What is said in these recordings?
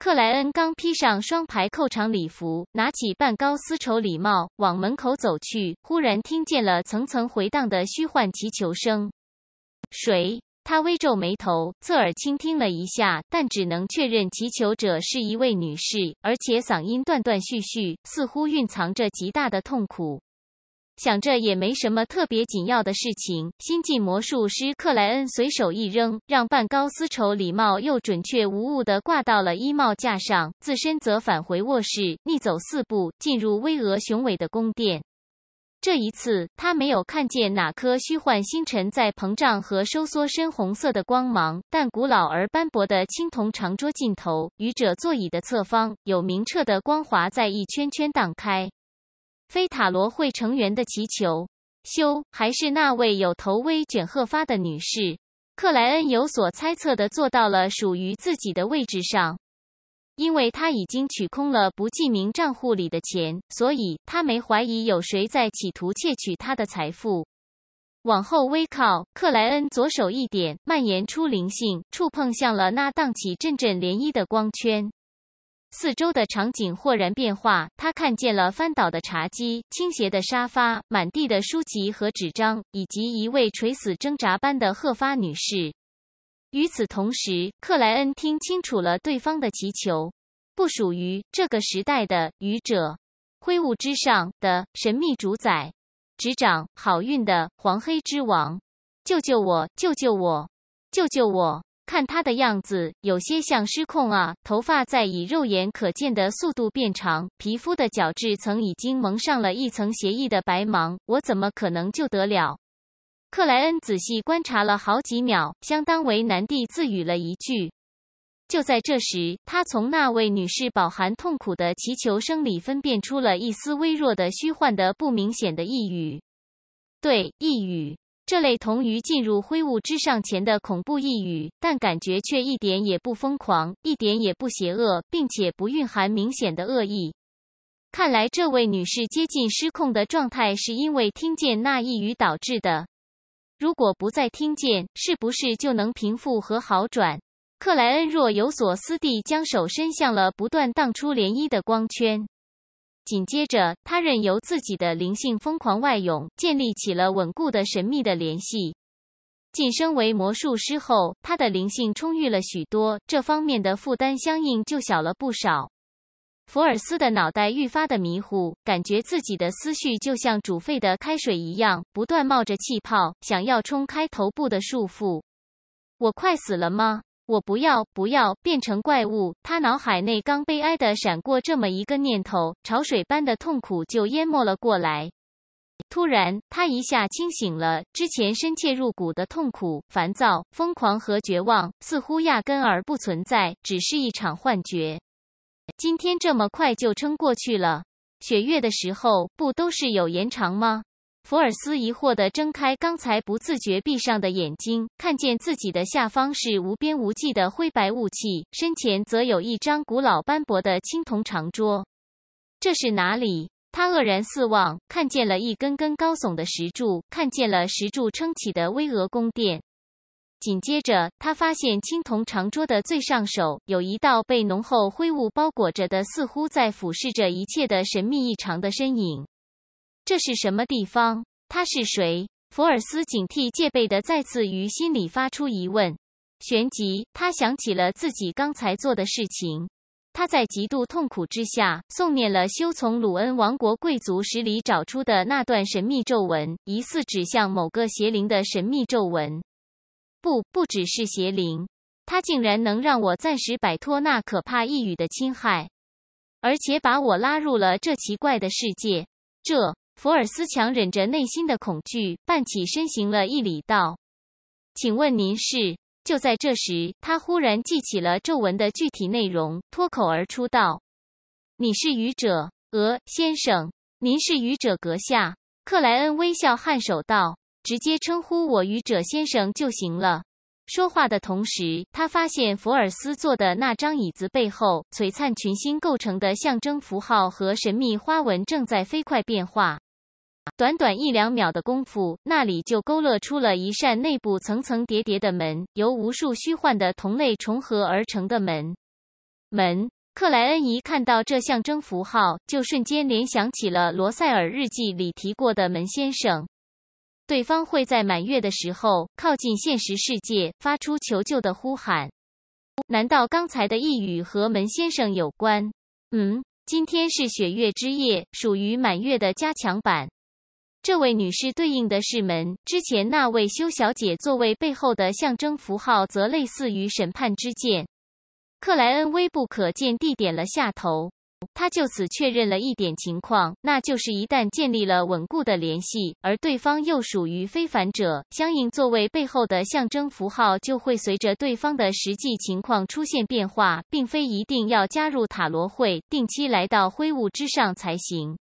克莱恩刚披上双排扣长礼服，拿起半高丝绸礼帽往门口走去，忽然听见了层层回荡的虚幻祈求声。谁？他微皱眉头，侧耳倾听了一下，但只能确认祈求者是一位女士，而且嗓音断断续续，似乎蕴藏着极大的痛苦。想着也没什么特别紧要的事情，新晋魔术师克莱恩随手一扔，让半高丝绸礼帽又准确无误地挂到了衣帽架上，自身则返回卧室，逆走四步，进入巍峨雄伟的宫殿。这一次，他没有看见哪颗虚幻星辰在膨胀和收缩深红色的光芒，但古老而斑驳的青铜长桌尽头，愚者座椅的侧方，有明澈的光华在一圈圈荡开。非塔罗会成员的祈求，修还是那位有头微卷鹤发的女士。克莱恩有所猜测的坐到了属于自己的位置上，因为他已经取空了不记名账户里的钱，所以他没怀疑有谁在企图窃取他的财富。往后微靠，克莱恩左手一点，蔓延出灵性，触碰向了那荡起阵阵涟漪的光圈。四周的场景豁然变化，他看见了翻倒的茶几、倾斜的沙发、满地的书籍和纸张，以及一位垂死挣扎般的鹤发女士。与此同时，克莱恩听清楚了对方的祈求：不属于这个时代的愚者，挥舞之上的神秘主宰，执掌好运的黄黑之王，救救我！救救我！救救我！看他的样子，有些像失控啊！头发在以肉眼可见的速度变长，皮肤的角质层已经蒙上了一层邪异的白芒。我怎么可能救得了？克莱恩仔细观察了好几秒，相当为难地自语了一句。就在这时，他从那位女士饱含痛苦的祈求声里分辨出了一丝微弱的、虚幻的、不明显的呓语。对，呓语。这类同于进入灰雾之上前的恐怖异语，但感觉却一点也不疯狂，一点也不邪恶，并且不蕴含明显的恶意。看来这位女士接近失控的状态，是因为听见那一语导致的。如果不再听见，是不是就能平复和好转？克莱恩若有所思地将手伸向了不断荡出涟漪的光圈。紧接着，他任由自己的灵性疯狂外涌，建立起了稳固的神秘的联系。晋升为魔术师后，他的灵性充裕了许多，这方面的负担相应就小了不少。福尔斯的脑袋愈发的迷糊，感觉自己的思绪就像煮沸的开水一样，不断冒着气泡，想要冲开头部的束缚。我快死了吗？我不要，不要变成怪物！他脑海内刚悲哀的闪过这么一个念头，潮水般的痛苦就淹没了过来。突然，他一下清醒了，之前深切入骨的痛苦、烦躁、疯狂和绝望，似乎压根儿不存在，只是一场幻觉。今天这么快就撑过去了，血月的时候不都是有延长吗？福尔斯疑惑地睁开刚才不自觉闭上的眼睛，看见自己的下方是无边无际的灰白雾气，身前则有一张古老斑驳的青铜长桌。这是哪里？他愕然四望，看见了一根根高耸的石柱，看见了石柱撑起的巍峨宫殿。紧接着，他发现青铜长桌的最上首有一道被浓厚灰雾包裹着的、似乎在俯视着一切的神秘异常的身影。这是什么地方？他是谁？福尔斯警惕戒备地再次于心里发出疑问，旋即他想起了自己刚才做的事情。他在极度痛苦之下诵念了修从鲁恩王国贵族史里找出的那段神秘咒文，疑似指向某个邪灵的神秘咒文。不，不只是邪灵，他竟然能让我暂时摆脱那可怕一语的侵害，而且把我拉入了这奇怪的世界。这。福尔斯强忍着内心的恐惧，半起身行了一礼，道：“请问您是？”就在这时，他忽然记起了皱纹的具体内容，脱口而出道：“你是愚者俄先生。”“您是愚者阁下。”克莱恩微笑颔首道：“直接称呼我愚者先生就行了。”说话的同时，他发现福尔斯坐的那张椅子背后，璀璨群星构成的象征符号和神秘花纹正在飞快变化。短短一两秒的功夫，那里就勾勒出了一扇内部层层叠叠的门，由无数虚幻的同类重合而成的门。门，克莱恩一看到这象征符号，就瞬间联想起了罗塞尔日记里提过的门先生。对方会在满月的时候靠近现实世界，发出求救的呼喊。难道刚才的一语和门先生有关？嗯，今天是雪月之夜，属于满月的加强版。这位女士对应的是门。之前那位修小姐座位背后的象征符号则类似于审判之剑。克莱恩微不可见地点了下头，他就此确认了一点情况，那就是一旦建立了稳固的联系，而对方又属于非凡者，相应座位背后的象征符号就会随着对方的实际情况出现变化，并非一定要加入塔罗会，定期来到灰雾之上才行。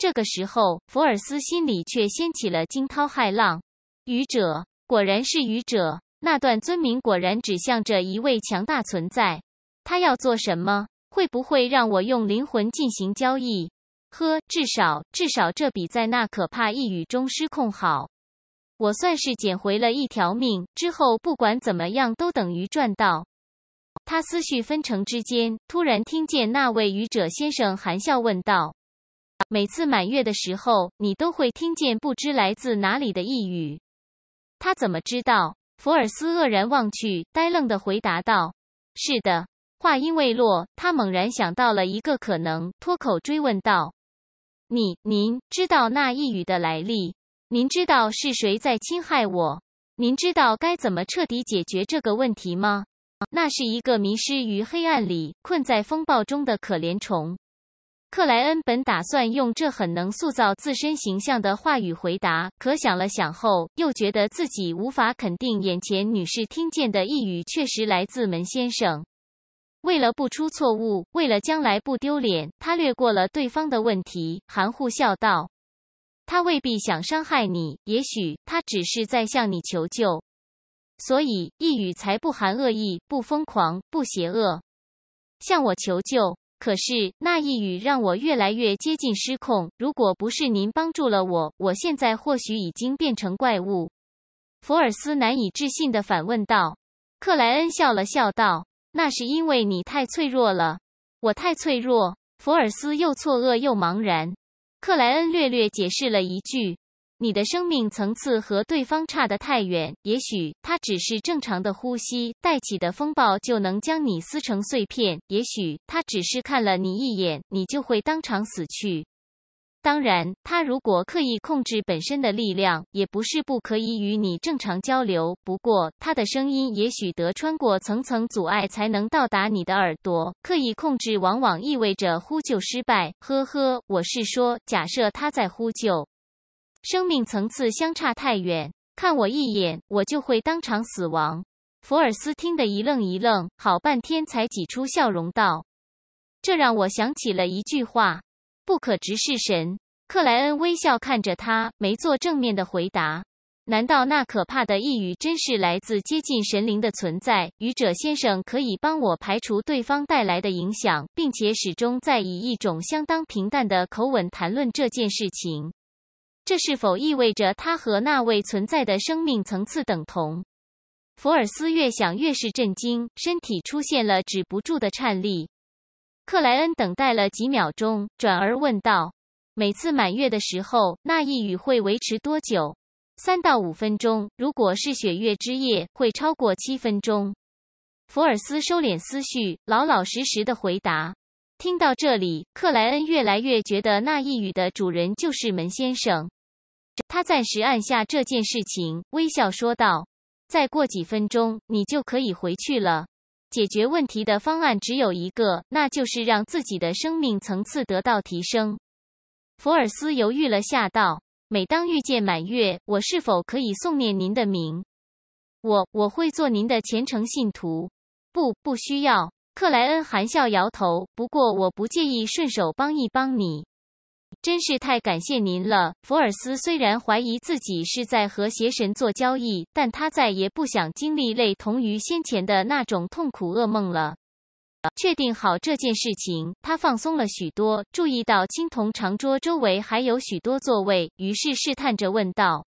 这个时候，福尔斯心里却掀起了惊涛骇浪。愚者果然是愚者，那段尊名果然指向着一位强大存在。他要做什么？会不会让我用灵魂进行交易？呵，至少至少，这比在那可怕一语中失控好。我算是捡回了一条命。之后不管怎么样，都等于赚到。他思绪纷呈之间，突然听见那位愚者先生含笑问道。每次满月的时候，你都会听见不知来自哪里的一语。他怎么知道？福尔斯愕然望去，呆愣地回答道：“是的。”话音未落，他猛然想到了一个可能，脱口追问道：“你，您知道那一语的来历？您知道是谁在侵害我？您知道该怎么彻底解决这个问题吗？”那是一个迷失于黑暗里、困在风暴中的可怜虫。克莱恩本打算用这很能塑造自身形象的话语回答，可想了想后，又觉得自己无法肯定眼前女士听见的一语确实来自门先生。为了不出错误，为了将来不丢脸，他略过了对方的问题，含糊笑道：“他未必想伤害你，也许他只是在向你求救，所以一语才不含恶意，不疯狂，不邪恶，向我求救。”可是那一语让我越来越接近失控。如果不是您帮助了我，我现在或许已经变成怪物。”福尔斯难以置信地反问道。“克莱恩笑了笑道，那是因为你太脆弱了，我太脆弱。”福尔斯又错愕又茫然。克莱恩略略解释了一句。你的生命层次和对方差得太远，也许他只是正常的呼吸带起的风暴就能将你撕成碎片；也许他只是看了你一眼，你就会当场死去。当然，他如果刻意控制本身的力量，也不是不可以与你正常交流。不过，他的声音也许得穿过层层阻碍才能到达你的耳朵。刻意控制往往意味着呼救失败。呵呵，我是说，假设他在呼救。生命层次相差太远，看我一眼，我就会当场死亡。福尔斯听得一愣一愣，好半天才挤出笑容道：“这让我想起了一句话，不可直视神。”克莱恩微笑看着他，没做正面的回答。难道那可怕的一语真是来自接近神灵的存在？愚者先生可以帮我排除对方带来的影响，并且始终在以一种相当平淡的口吻谈论这件事情。这是否意味着他和那位存在的生命层次等同？福尔斯越想越是震惊，身体出现了止不住的颤栗。克莱恩等待了几秒钟，转而问道：“每次满月的时候，那一语会维持多久？三到五分钟。如果是血月之夜，会超过七分钟。”福尔斯收敛思绪，老老实实的回答。听到这里，克莱恩越来越觉得那一语的主人就是门先生。他暂时按下这件事情，微笑说道：“再过几分钟，你就可以回去了。解决问题的方案只有一个，那就是让自己的生命层次得到提升。”福尔斯犹豫了下，道：“每当遇见满月，我是否可以诵念您的名？我我会做您的虔诚信徒。”“不，不需要。”克莱恩含笑摇头。“不过我不介意顺手帮一帮你。”真是太感谢您了，福尔斯。虽然怀疑自己是在和邪神做交易，但他再也不想经历类同于先前的那种痛苦噩梦了。确定好这件事情，他放松了许多。注意到青铜长桌周围还有许多座位，于是试探着问道：“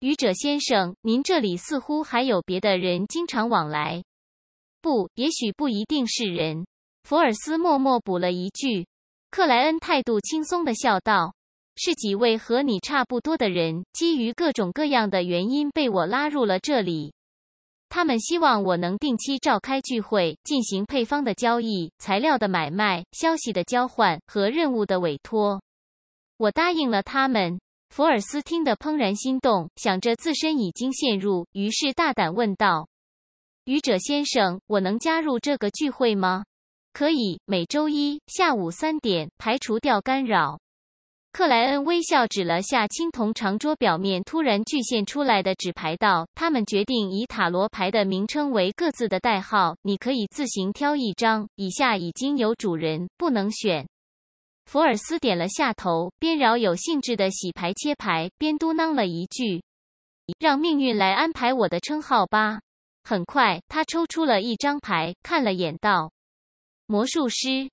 愚者先生，您这里似乎还有别的人经常往来？”“不，也许不一定是人。”福尔斯默默补了一句。克莱恩态度轻松地笑道：“是几位和你差不多的人，基于各种各样的原因被我拉入了这里。他们希望我能定期召开聚会，进行配方的交易、材料的买卖、消息的交换和任务的委托。我答应了他们。”福尔斯听得怦然心动，想着自身已经陷入，于是大胆问道：“愚者先生，我能加入这个聚会吗？”可以每周一下午三点排除掉干扰。克莱恩微笑，指了下青铜长桌表面突然聚现出来的纸牌，道：“他们决定以塔罗牌的名称为各自的代号，你可以自行挑一张。以下已经有主人，不能选。”福尔斯点了下头，边饶有兴致的洗牌切牌，边嘟囔了一句：“让命运来安排我的称号吧。”很快，他抽出了一张牌，看了眼，道。魔术师。